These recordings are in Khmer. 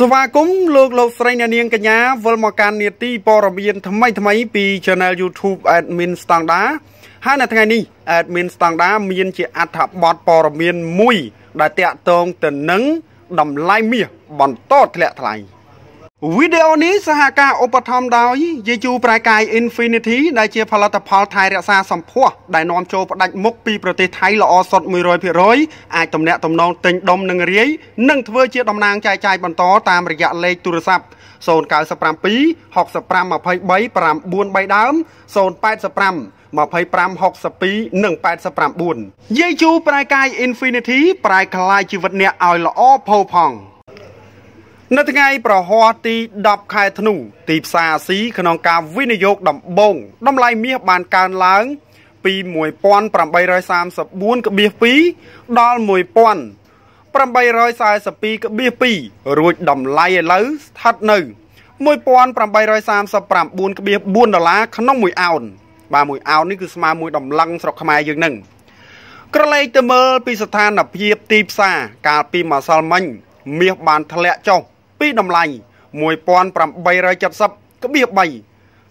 ស្វាគមន៍លោកលោកស្រីអ្នកនាងកញ្ញាវិលមកកាន់នាទីព័ត៌មាន ថ្មី ថ្មីពី Channel YouTube Admin Standard ហើយនៅថ្ងៃនេះ Admin Standard មានជាអត្ថបទព័ត៌មានមួយដែលតាក់ទងទៅនឹងតម្លៃមាសបន្តធ្លាក់ថ្លៃវីដេអូនេះសហការឧបត្ថម្ភដោយយេជូប្រែកាយ Infinity ដែលជាផលិតផលថែរក្សាសម្ផស្សដែលនាំចូលផ្ដាច់មុខពីប្រទេសថៃល្អសុទ្ធ100%អាចទំនាក់ទំនងទិញដុំនិងរាយនិងធ្វើជាតំណាងចែកចាយបន្តតាមរយៈលេខទូរស័ព្ទ097 6523 933ដើម085 25 62និង89យាយជូប្រែកាយ Infinity ប្រែក្លាយជីវិតអ្នកឲ្យល្អផូរផង់នៅថ្ងៃប្រហ័សទី10ខែធ្នូទីផ្សារអាស៊ីក្នុងការវិនិយោគដំបូងតម្លៃមាសបានកើនឡើងពី1834.2ដល់1842.2រួចតម្លៃឥឡូវស្ថិតនៅ1839.4ដុល្លារក្នុង1អោនបាទ1អោននេះគឺស្មើមួយតម្លឹងស្រុកខ្មែរយើងនឹងក្រឡេកទៅមើលពីស្ថានភាពទីផ្សារកាលពីម្សិលមិញ មាសបានធ្លាក់ចុះ0.5ពីតម្លៃ1870.3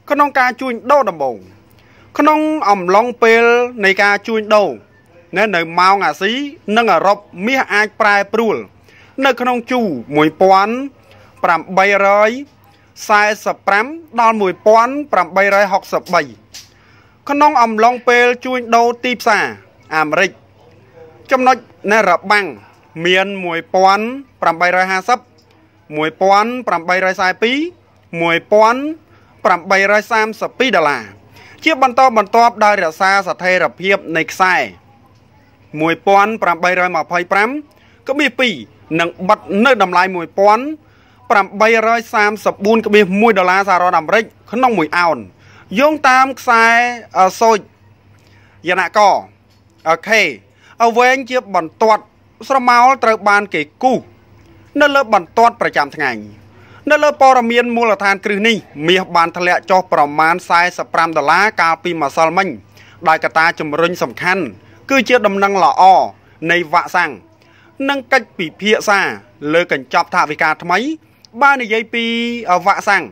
ក្នុងការជួញដូរដំបូង ក្នុងអំឡុងពេលនៃការជួញដូរនៅនៅម៉ោងអាស៊ីនិងអឺរ៉ុបមាសអាចប្រែប្រួល នៅក្នុងជូ1845ដល់1863ក្នុងអំឡុងពេលជួញដូរទីផ្សារអាមេរិកចំណុចនៅរបាំងមាន1850 1842 1832ដុល្លារជាបន្តបន្ទាប់ដោយរក្សាស្ថិរភាពនៃខ្សែ1825ក្បៀស2និងបិទនៅតម្លៃ1834.1ដុល្លារសហរដ្ឋអាមេរិក ក្នុង1អោនយោងតាមខ្សែសូចយនករអូខេវែងជាបន្ទាត់ស្រមោលត្រូវបានគេគូសនៅលើបន្ទាត់ប្រចាំថ្ងៃនៅលើព័ត៌មានមូលដ្ឋានគ្រឹះនេះមាសបានធ្លាក់ចុះប្រមាណ45ដុល្លារកាលពីម្សិលមិញដោយកត្តាជំរុញសំខាន់ គឺជាដំណឹងល្អនៃវ៉ាក់សាំងនិងកិច្ចពិភាក្សាលើកញ្ចប់ថាវិការថ្មី បាននិយាយពីវ៉ាក់សាំង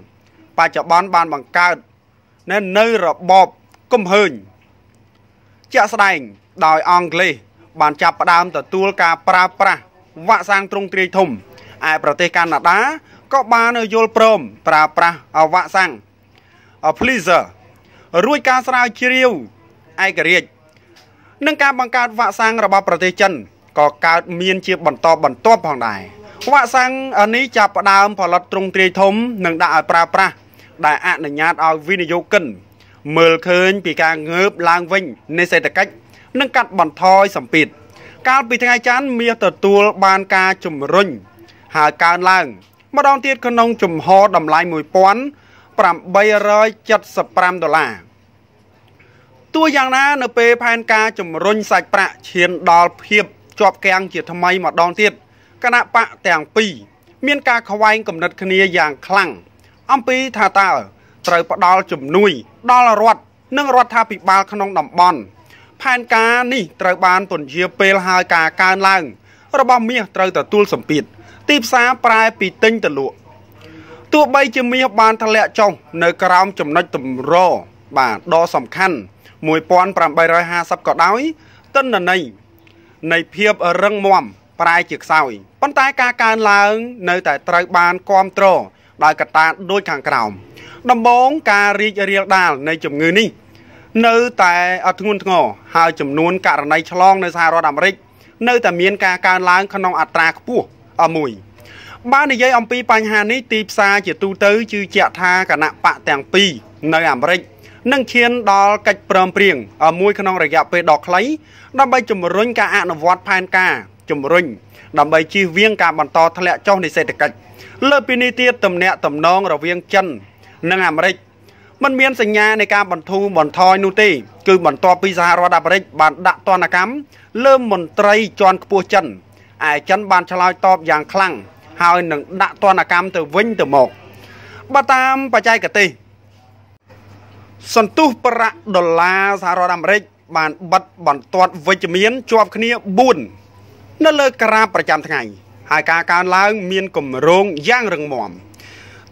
បច្ចុប្បន្នបានបង្កើតនៅរបបគំហើញ ជាក់ស្ដែងដោយអង់គ្លេសបានចាប់ផ្ដើមទទួលការប្រើប្រាស់វ៉ាក់សាំងទ្រង់ទ្រាយធំឯប្រទេសកាណាដាក៏បានយល់ព្រម ប្រើប្រាស់អវសាំង pleaser រួចការស្រាវជ្រាវឯករាជ្យនិងការបង្កើតវ៉ាក់សាំងរបស់ប្រទេសចិនក៏កើតមានជាបន្តបន្ទាប់ផងដែរវ៉ាក់សាំងនេះចាប់ផ្ដើមផលិតទ្រង់ទ្រាយធំនិងដាក់ឲ្យប្រើប្រាស់ដែលអនុញ្ញាតឲ្យវិនិយោគិនមើលឃើញពីការងើបឡើងវិញនៃសេដ្ឋកិច្ចនិង កាត់បន្ថយសម្ពាធកាលពីថ្ងៃច័ន្ទមាសទទួលបានការជំរុញហើយកើនឡើង ម្ដងទៀតក្នុងជំហរតម្លៃ1875ដុល្លារទោះយ៉ាងណានៅពេលផែនការជំរុញសាច់ប្រាក់ឈាន ដល់ភាពជាប់គាំងជាថ្មីម្ដងទៀតគណៈបកទាំងពីរមាន ការខ្វែងគំនិតគ្នាយ៉ាងខ្លាំងអំពីថាតើត្រូវផ្ដល់ជំនួយ ដល់រដ្ឋនិងរដ្ឋាភិបាល ក្នុងតំបន់ ផែនការនេះត្រូវបានពន្យាពេលហើយការកើនឡើងរបស់មាសត្រូវទទួលសម្ពាធទីផ្សារប្រែពីទិញទៅលក់ទោះបីជាមាសបានធ្លាក់ចុះនៅក្រោមចំណុចតម្របាទដ៏សំខាន់1850ក៏ដោយទិន្នន័យនៃភាពរឹងមាំប្រែជាខ្សោយប៉ុន្តែការកើនឡើង នៅតែត្រូវបានគ្រប់គ្រងដោយកត្តាដូចខាងក្រោមដំបូងការរីករាលដាលនៃជំងឺនេះ នៅតែធ្ងន់ធ្ងរហើយចំនួនករណីឆ្លងនៅសហរដ្ឋអាមេរិក នៅតែមានការកើនឡើងក្នុងអត្រាខ្ពស់1បើនិយាយអំពីបញ្ហានេះទីផ្សារជាទូទៅជឿជាក់ថាគណៈបកទាំងពីរនៅអាមេរិកនឹងឈានដល់កិច្ចព្រមព្រៀងមួយក្នុងរយៈពេលដ៏ខ្លី ដើម្បីជំរុញការអនុវត្តផែនការជំរុញដើម្បីជៀសវាងការបន្តធ្លាក់ចុះនៃសេដ្ឋកិច្ចលើពីនេះទៀតទំនាក់ទំនងរវាងចិននិងអាមេរិកมันមានសញ្ញានៃការបន្ធូរបន្ថយនោះទេគឺបន្ទាប់ពីសហរដ្ឋអាមេរិក បាន ដាក់ទណ្ឌកម្មលើមន្ត្រីជាន់ខ្ពស់ចិនឯចិនបានឆ្លើយតបយ៉ាងខ្លាំងហើយនឹងដាក់ទណ្ឌកម្មទៅវិញទៅមកបើតាមបច្ចេកទេសសន្ទុះប្រាក់ដុល្លារសហរដ្ឋអាមេរិកបានបិទបន្ទាត់វិជ្ជមានជាប់គ្នា4នៅលើក្រាបប្រចាំថ្ងៃ ហើយការកើនឡើងមានគម្រោងយ៉ាងរឹងមាំ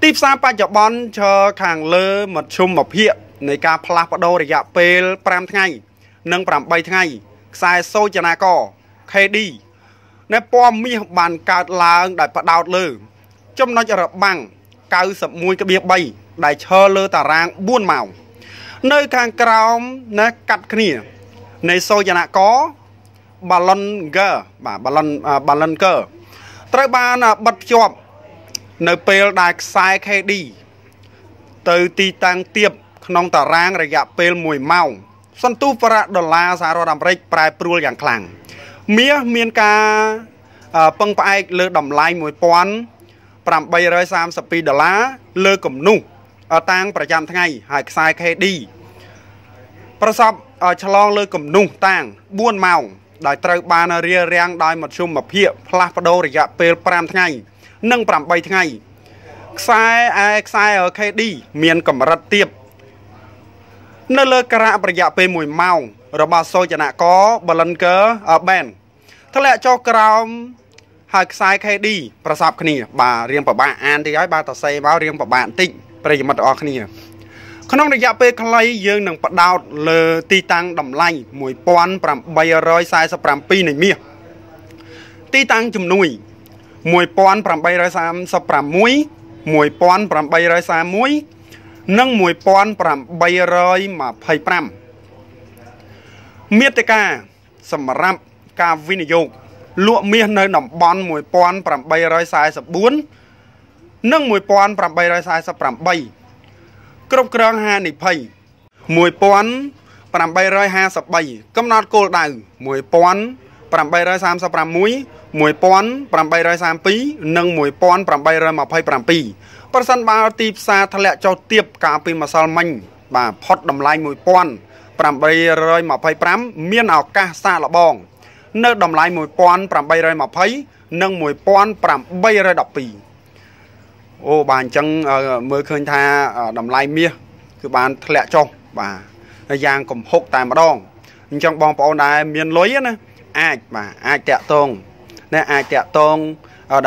ទីផ្សារបច្ចុប្បន្នឈរខាងលើមធ្យមភាគនៃការផ្លាស់ប្ដូររយៈពេល5ថ្ងៃ និង8ថ្ងៃខ្សែសូចនាករ KD ណែពណ៌មាសបានកើតឡើងដោយផ្ដោតលើ ចំណុចរបាំង91.3ដែលឈរលើតារាង4ម៉ោងនៅខាងក្រោមណាកាត់គ្នានៃសូចនកបាឡុនហ្គើបាទបាឡុនបាឡុនហ្គើត្រូវបានបិទភ្ជាប់នៅពេលដែលខ្សែ KD ទៅទីតាំងទៀបក្នុងតារាងរយៈពេល1ម៉ោងសន្ទុះប្រាក់ដុល្លារសហរដ្ឋអាមេរិកប្រែប្រួលយ៉ាងខ្លាំងមាសមានការពឹងផ្អែកលើតម្លៃ1832ដុល្លារលើគំនូសតាំងប្រចាំថ្ងៃហើយខ្សែ KD ប្រសពឆ្លងលើគំនូសតាំង4ម៉ោងដែលត្រូវបានរៀបរៀងដោយមធ្យមភាពផ្លាស់ប្ដូររយៈពេល5ថ្ងៃ និង8ថ្ងៃខ្សែឯខ្សែ KD មានកម្រិតទាបនៅលើក្រាក់រយៈពេល1ម៉ោងរបស់សូចនាករបលិនកើបែនធ្លាក់ចុះក្រោមហើយខ្សែ KD ប្រសពគ្នាបាទរៀងប្របាក់អានតិចហើយបាទតសេមករៀងប្របាក់បន្តិចប្រិយមិត្តទាំងអស់គ្នាក្នុងរយៈពេលខ្លីយើងនឹងបដោតលើទីតាំងតម្លៃ1847នៃមាសទីតាំងជំនួយ1836 1831និង1825មេតិកាសម្រាប់ការវិនិយោគលក់មាសនៅតំបន់1844និង1848គ្រប់គ្រងហានិភ័យ1853កំណត់គោលដៅ1836 1832និង1827ប្រសិនបើ ទីផ្សារធ្លាក់ចុះទាបកាលពីម្សិលមិញបាទផុតតម្លៃ1000 825មានឱកាសសាកល្បង នៅតម្លៃ1820និង1812អូបាទអញ្ចឹងមើលឃើញថាតម្លៃមាសគឺបានធ្លាក់ចុះបាទយ៉ាងកំហុកតែម្ដងអញ្ចឹងបងប្អូនដែលមានលុយណាអាចបាទអាចតាក់តងណាអាចតាក់តង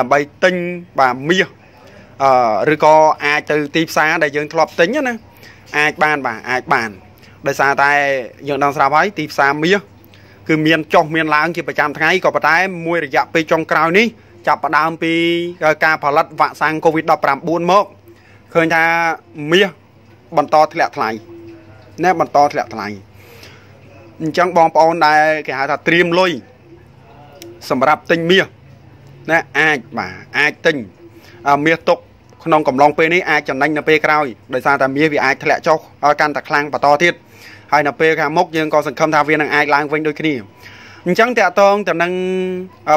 ដើម្បីទិញបាទមាសអឺឬក៏អាចទៅទីផ្សារដែលយើងធ្លាប់ទិញណាអាចបានបាទអាចបានដោយសារតែយើងដឹងស្រាប់ហើយទីផ្សារមាសគឺមានចុះមានឡើងជាប្រចាំថ្ងៃក៏ប៉ុន្តែមួយរយៈពេលចុងក្រោយនេះចាប់ផ្ដើមពីការផលិតវ៉ាក់សាំង COVID-19 មកឃើញថាមាសបន្តធ្លាក់ថ្លៃណែបន្តធ្លាក់ថ្លៃអញ្ចឹងបងប្អូនដែលគេហៅថាត្រៀមលុយសម្រាប់ទិញមាសណាអាចបាទអាចទិញមាសຕົកក្នុងកំឡុងពេលនេះអាចចំណេញនៅពេលក្រោយដោយសារតែមាសវាអាចធ្លាក់ចុះឲ្យកាន់តែខ្លាំងបន្តទៀតហើយនៅពេលខាងមុខយើងក៏សង្ឃឹមថាវានឹងអាចឡើងវិញដូចគ្នាអញ្ចឹងតកតងទៅនឹង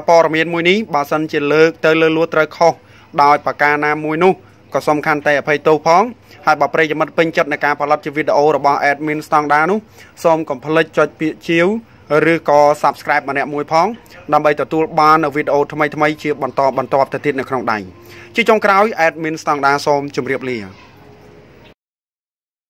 ព័ត៌មានមួយនេះបើសិនជាលើកទៅលើលួតត្រូវខុសដោយប្រការណាមួយនោះក៏សំខាន់តែអភ័យទោសផងហើយបើប្រិយមិត្តពេញចិត្តនឹងការផលិតជាវីដេអូរបស់ Admin Standard នោះសូមកុំភ្លេចចុចពាក្យជាវឬក៏ Subscribe ម្នាក់មួយផងដើម្បីទទួលបានវីដេអូថ្មីៗជាបន្តបន្ទាប់ទៅទៀតនៅក្នុងដៃជាចុងក្រោយ Admin ស្តង់ដាសូមជម្រាបលា